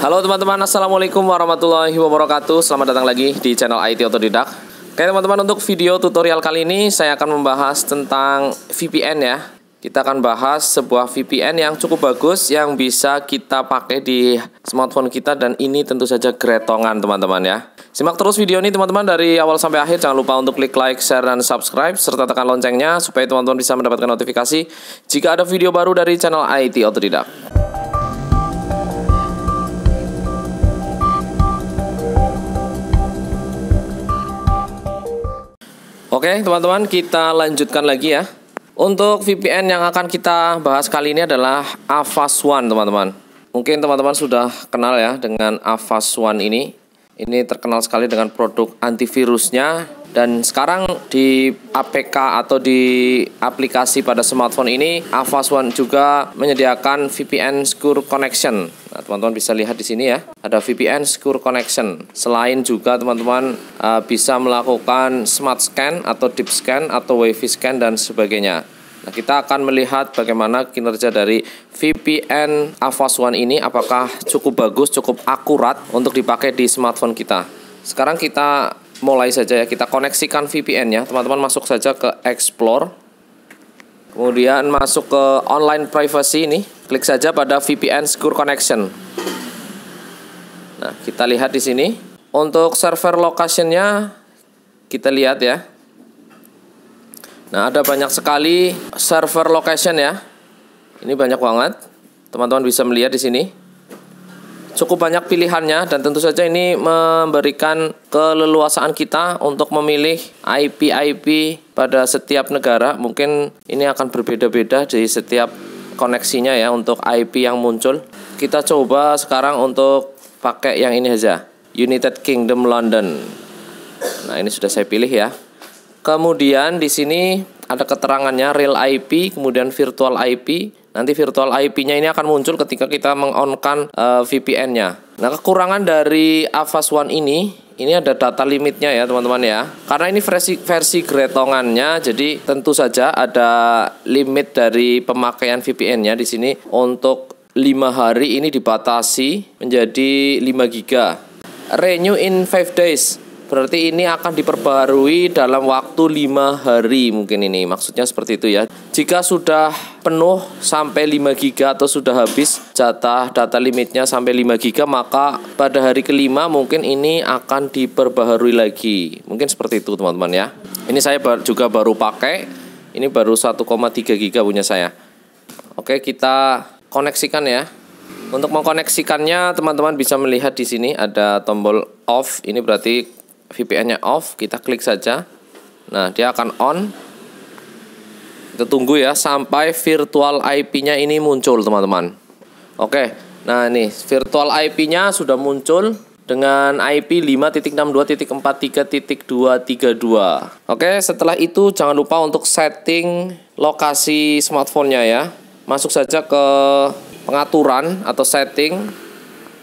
Halo teman-teman, Assalamualaikum warahmatullahi wabarakatuh Selamat datang lagi di channel IT Otodidak. Oke teman-teman, untuk video tutorial kali ini Saya akan membahas tentang VPN ya Kita akan bahas sebuah VPN yang cukup bagus Yang bisa kita pakai di smartphone kita Dan ini tentu saja geretongan teman-teman ya Simak terus video ini teman-teman dari awal sampai akhir Jangan lupa untuk klik like, share, dan subscribe Serta tekan loncengnya Supaya teman-teman bisa mendapatkan notifikasi Jika ada video baru dari channel IT Otodidak. Oke, teman-teman, kita lanjutkan lagi ya. Untuk VPN yang akan kita bahas kali ini adalah Avast One, teman-teman. Mungkin teman-teman sudah kenal ya dengan Avast One ini. Ini terkenal sekali dengan produk antivirusnya dan sekarang di APK atau di aplikasi pada smartphone ini Avast One juga menyediakan VPN Secure Connection Teman-teman bisa lihat di sini ya, ada VPN Secure Connection. Selain juga teman-teman uh, bisa melakukan smart scan atau deep scan atau wifi scan dan sebagainya. Nah, kita akan melihat bagaimana kinerja dari VPN Avast One ini apakah cukup bagus, cukup akurat untuk dipakai di smartphone kita. Sekarang kita mulai saja ya, kita koneksikan VPN ya. Teman-teman masuk saja ke Explore Kemudian masuk ke online privacy ini, klik saja pada VPN Secure Connection. Nah, kita lihat di sini. Untuk server locationnya, kita lihat ya. Nah, ada banyak sekali server location ya. Ini banyak banget. Teman-teman bisa melihat di sini cukup banyak pilihannya dan tentu saja ini memberikan keleluasaan kita untuk memilih IP-IP pada setiap negara. Mungkin ini akan berbeda-beda di setiap koneksinya ya untuk IP yang muncul. Kita coba sekarang untuk pakai yang ini aja, United Kingdom London. Nah, ini sudah saya pilih ya. Kemudian di sini ada keterangannya real IP, kemudian virtual IP, Nanti virtual IP-nya ini akan muncul ketika kita mengonkan uh, eh, VPN-nya. Nah, kekurangan dari Avast One ini ini ada data limitnya ya teman-teman ya karena ini versi versi gretongannya jadi tentu saja ada limit dari pemakaian VPN nya di sini untuk 5 hari ini dibatasi menjadi 5 giga renew in 5 days berarti ini akan diperbarui dalam waktu lima hari mungkin ini maksudnya seperti itu ya jika sudah penuh sampai 5 GB atau sudah habis jatah data limitnya sampai 5 GB maka pada hari kelima mungkin ini akan diperbaharui lagi. Mungkin seperti itu teman-teman ya. Ini saya juga baru pakai. Ini baru 1,3 GB punya saya. Oke, kita koneksikan ya. Untuk mengkoneksikannya teman-teman bisa melihat di sini ada tombol off. Ini berarti VPN-nya off. Kita klik saja. Nah, dia akan on. Kita tunggu ya sampai virtual IP-nya ini muncul teman-teman. Oke, nah ini virtual IP-nya sudah muncul dengan IP 5.62.43.232. Oke, setelah itu jangan lupa untuk setting lokasi smartphone-nya ya. Masuk saja ke pengaturan atau setting.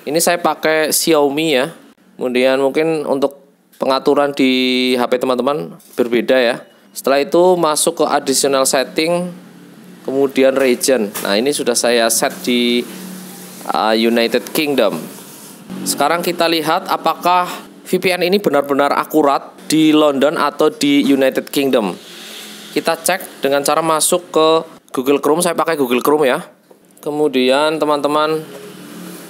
Ini saya pakai Xiaomi ya. Kemudian mungkin untuk pengaturan di HP teman-teman berbeda ya. Setelah itu masuk ke additional setting kemudian region. Nah, ini sudah saya set di uh, United Kingdom. Sekarang kita lihat apakah VPN ini benar-benar akurat di London atau di United Kingdom. Kita cek dengan cara masuk ke Google Chrome. Saya pakai Google Chrome ya. Kemudian teman-teman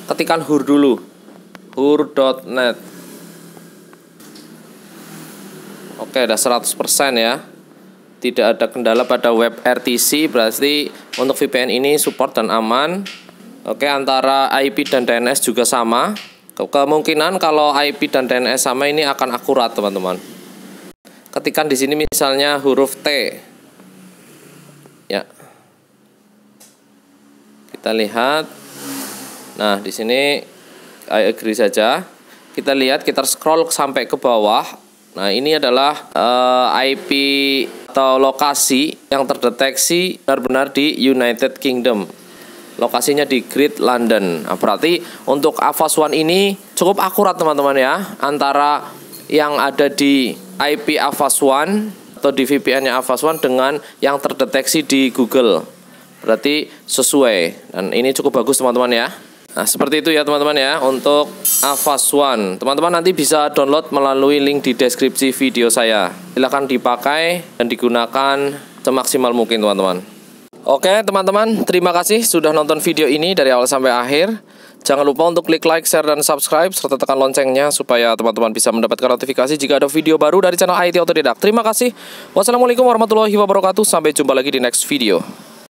ketikan hur dulu. hur.net. Oke, udah 100% ya tidak ada kendala pada web RTC berarti untuk VPN ini support dan aman oke antara IP dan DNS juga sama kemungkinan kalau IP dan DNS sama ini akan akurat teman-teman ketikan di sini misalnya huruf T ya kita lihat nah di sini I agree saja kita lihat kita scroll sampai ke bawah Nah, ini adalah uh, eh, IP atau lokasi yang terdeteksi benar-benar di United Kingdom. Lokasinya di Great London. Nah, berarti untuk Avast One ini cukup akurat teman-teman ya antara yang ada di IP Avast One atau di VPN-nya Avast One dengan yang terdeteksi di Google. Berarti sesuai dan ini cukup bagus teman-teman ya. Nah, seperti itu ya teman-teman ya untuk Avas One. Teman-teman nanti bisa download melalui link di deskripsi video saya. Silahkan dipakai dan digunakan semaksimal mungkin teman-teman. Oke teman-teman, terima kasih sudah nonton video ini dari awal sampai akhir. Jangan lupa untuk klik like, share, dan subscribe, serta tekan loncengnya supaya teman-teman bisa mendapatkan notifikasi jika ada video baru dari channel IT Autodidak. Terima kasih. Wassalamualaikum warahmatullahi wabarakatuh. Sampai jumpa lagi di next video.